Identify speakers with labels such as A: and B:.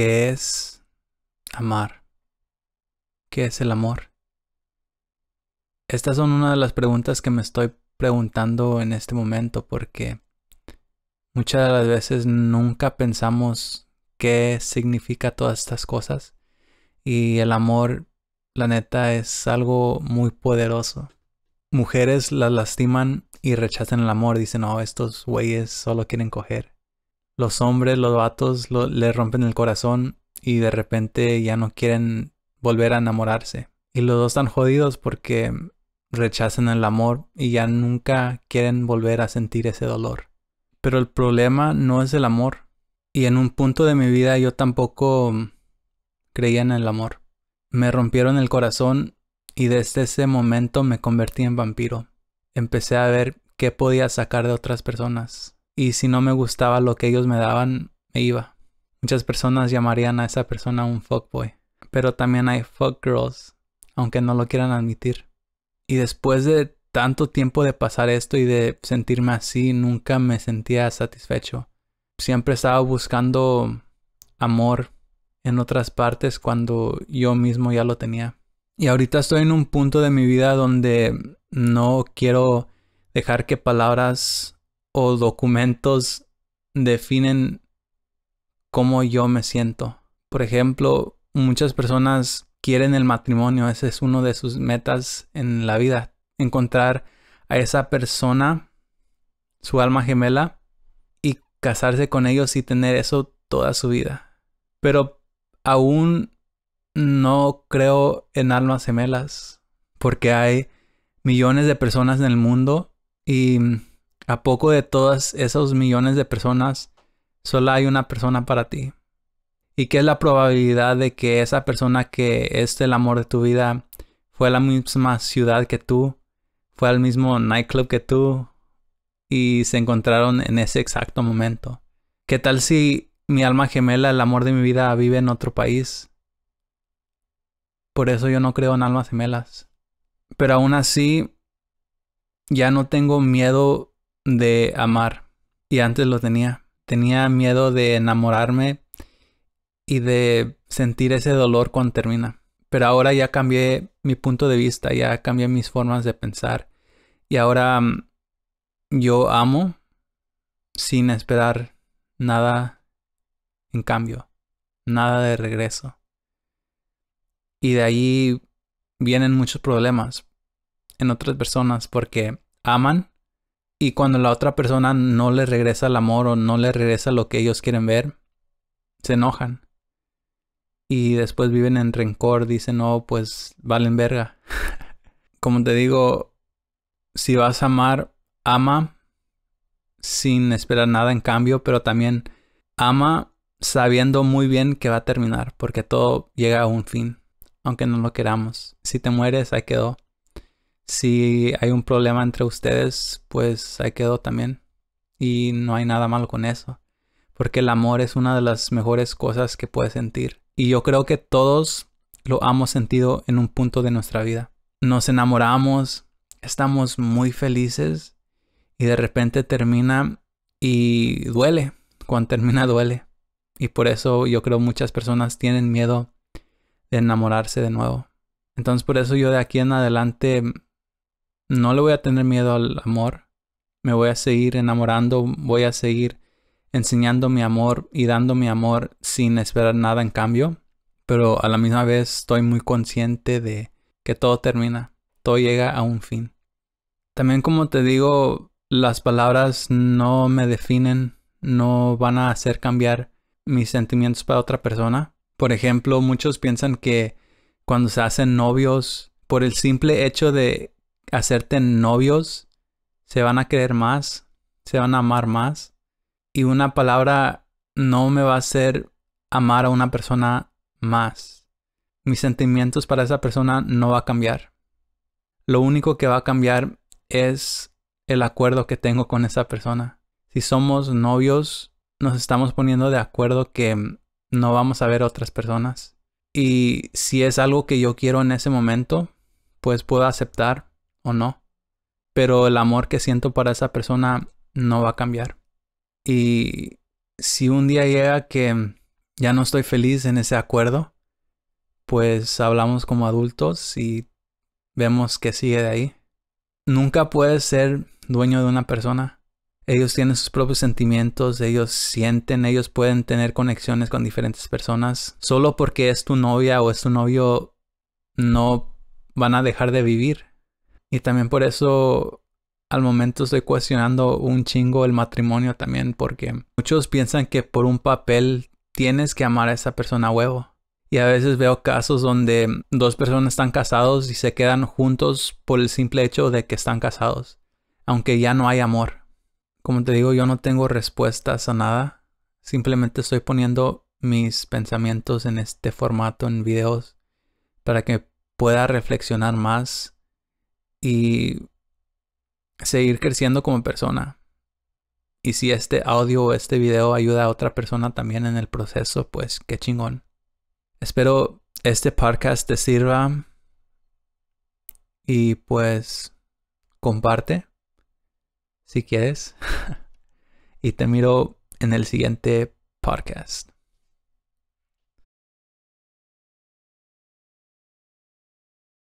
A: Qué es amar? ¿Qué es el amor? Estas son una de las preguntas que me estoy preguntando en este momento porque muchas de las veces nunca pensamos qué significa todas estas cosas y el amor, la neta, es algo muy poderoso. Mujeres las lastiman y rechazan el amor, dicen, no, estos güeyes solo quieren coger los hombres, los vatos les le rompen el corazón y de repente ya no quieren volver a enamorarse. Y los dos están jodidos porque rechazan el amor y ya nunca quieren volver a sentir ese dolor. Pero el problema no es el amor. Y en un punto de mi vida yo tampoco creía en el amor. Me rompieron el corazón y desde ese momento me convertí en vampiro. Empecé a ver qué podía sacar de otras personas y si no me gustaba lo que ellos me daban, me iba. Muchas personas llamarían a esa persona un fuckboy, pero también hay fuckgirls, aunque no lo quieran admitir. Y después de tanto tiempo de pasar esto y de sentirme así, nunca me sentía satisfecho. Siempre estaba buscando amor en otras partes cuando yo mismo ya lo tenía. Y ahorita estoy en un punto de mi vida donde no quiero dejar que palabras o documentos definen cómo yo me siento. Por ejemplo, muchas personas quieren el matrimonio, Ese es uno de sus metas en la vida, encontrar a esa persona, su alma gemela, y casarse con ellos y tener eso toda su vida. Pero aún no creo en almas gemelas, porque hay millones de personas en el mundo y ¿A poco de todas esos millones de personas solo hay una persona para ti? ¿Y qué es la probabilidad de que esa persona que es el amor de tu vida fue a la misma ciudad que tú, fue al mismo nightclub que tú y se encontraron en ese exacto momento? ¿Qué tal si mi alma gemela, el amor de mi vida, vive en otro país? Por eso yo no creo en almas gemelas. Pero aún así, ya no tengo miedo de amar. Y antes lo tenía. Tenía miedo de enamorarme y de sentir ese dolor cuando termina. Pero ahora ya cambié mi punto de vista, ya cambié mis formas de pensar. Y ahora mm, yo amo sin esperar nada en cambio, nada de regreso. Y de ahí vienen muchos problemas en otras personas porque aman y cuando la otra persona no le regresa el amor o no le regresa lo que ellos quieren ver, se enojan. Y después viven en rencor, dicen, no, pues valen verga. Como te digo, si vas a amar, ama sin esperar nada en cambio, pero también ama sabiendo muy bien que va a terminar, porque todo llega a un fin, aunque no lo queramos. Si te mueres, ahí quedó si hay un problema entre ustedes, pues ahí quedo también. Y no hay nada malo con eso. Porque el amor es una de las mejores cosas que puedes sentir. Y yo creo que todos lo hemos sentido en un punto de nuestra vida. Nos enamoramos, estamos muy felices y de repente termina y duele. Cuando termina duele. Y por eso yo creo muchas personas tienen miedo de enamorarse de nuevo. Entonces por eso yo de aquí en adelante no le voy a tener miedo al amor. Me voy a seguir enamorando, voy a seguir enseñando mi amor y dando mi amor sin esperar nada en cambio. Pero a la misma vez estoy muy consciente de que todo termina, todo llega a un fin. También como te digo, las palabras no me definen, no van a hacer cambiar mis sentimientos para otra persona. Por ejemplo, muchos piensan que cuando se hacen novios, por el simple hecho de hacerte novios, se van a querer más, se van a amar más. Y una palabra no me va a hacer amar a una persona más. Mis sentimientos para esa persona no va a cambiar. Lo único que va a cambiar es el acuerdo que tengo con esa persona. Si somos novios, nos estamos poniendo de acuerdo que no vamos a ver otras personas. Y si es algo que yo quiero en ese momento, pues puedo aceptar o no. Pero el amor que siento para esa persona no va a cambiar. Y si un día llega que ya no estoy feliz en ese acuerdo, pues hablamos como adultos y vemos que sigue de ahí. Nunca puedes ser dueño de una persona. Ellos tienen sus propios sentimientos, ellos sienten, ellos pueden tener conexiones con diferentes personas. Solo porque es tu novia o es tu novio, no van a dejar de vivir. Y también por eso al momento estoy cuestionando un chingo el matrimonio también, porque muchos piensan que por un papel tienes que amar a esa persona a huevo. Y a veces veo casos donde dos personas están casados y se quedan juntos por el simple hecho de que están casados, aunque ya no hay amor. Como te digo, yo no tengo respuestas a nada. Simplemente estoy poniendo mis pensamientos en este formato, en videos, para que pueda reflexionar más y seguir creciendo como persona. Y si este audio o este video ayuda a otra persona también en el proceso, pues qué chingón. Espero este podcast te sirva y pues comparte si quieres. y te miro en el siguiente podcast.